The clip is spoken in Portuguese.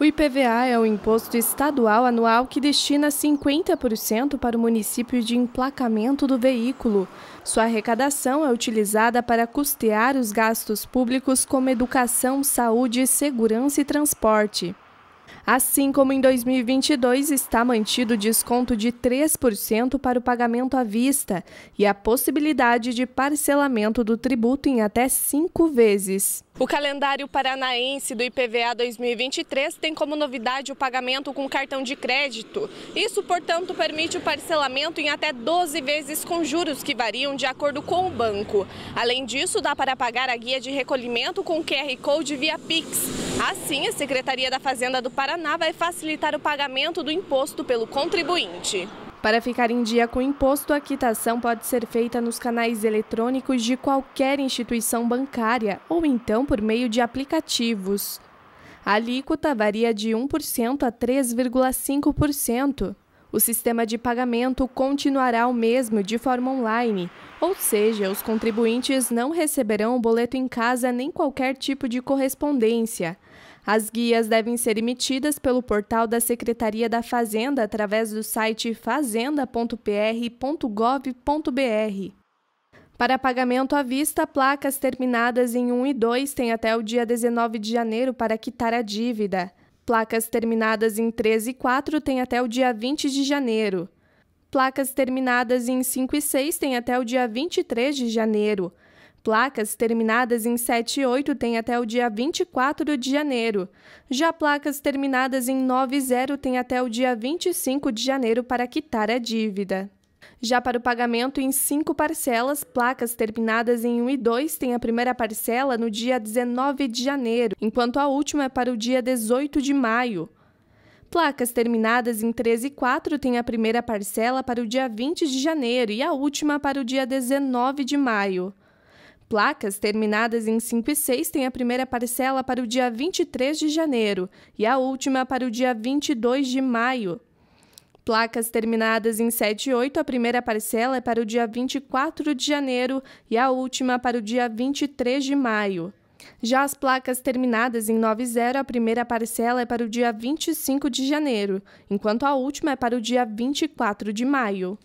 O IPVA é o imposto estadual anual que destina 50% para o município de emplacamento do veículo. Sua arrecadação é utilizada para custear os gastos públicos como educação, saúde, segurança e transporte. Assim como em 2022, está mantido o desconto de 3% para o pagamento à vista e a possibilidade de parcelamento do tributo em até cinco vezes. O calendário paranaense do IPVA 2023 tem como novidade o pagamento com cartão de crédito. Isso, portanto, permite o parcelamento em até 12 vezes com juros que variam de acordo com o banco. Além disso, dá para pagar a guia de recolhimento com QR Code via Pix. Assim, a Secretaria da Fazenda do Paraná Paraná vai facilitar o pagamento do imposto pelo contribuinte. Para ficar em dia com o imposto, a quitação pode ser feita nos canais eletrônicos de qualquer instituição bancária ou então por meio de aplicativos. A alíquota varia de 1% a 3,5%. O sistema de pagamento continuará o mesmo de forma online, ou seja, os contribuintes não receberão o boleto em casa nem qualquer tipo de correspondência. As guias devem ser emitidas pelo portal da Secretaria da Fazenda através do site fazenda.pr.gov.br. Para pagamento à vista, placas terminadas em 1 e 2 têm até o dia 19 de janeiro para quitar a dívida. Placas terminadas em 3 e 4 têm até o dia 20 de janeiro. Placas terminadas em 5 e 6 têm até o dia 23 de janeiro. Placas terminadas em 7 e 8 têm até o dia 24 de janeiro. Já placas terminadas em 9 e 0 têm até o dia 25 de janeiro para quitar a dívida. Já para o pagamento em cinco parcelas, placas terminadas em 1 e 2 têm a primeira parcela no dia 19 de janeiro, enquanto a última é para o dia 18 de maio. Placas terminadas em 3 e 4 têm a primeira parcela para o dia 20 de janeiro e a última para o dia 19 de maio. Placas terminadas em 5 e 6 têm a primeira parcela para o dia 23 de janeiro e a última para o dia 22 de maio. Placas terminadas em 7 e 8, a primeira parcela é para o dia 24 de janeiro e a última para o dia 23 de maio. Já as placas terminadas em 90, a primeira parcela é para o dia 25 de janeiro, enquanto a última é para o dia 24 de maio.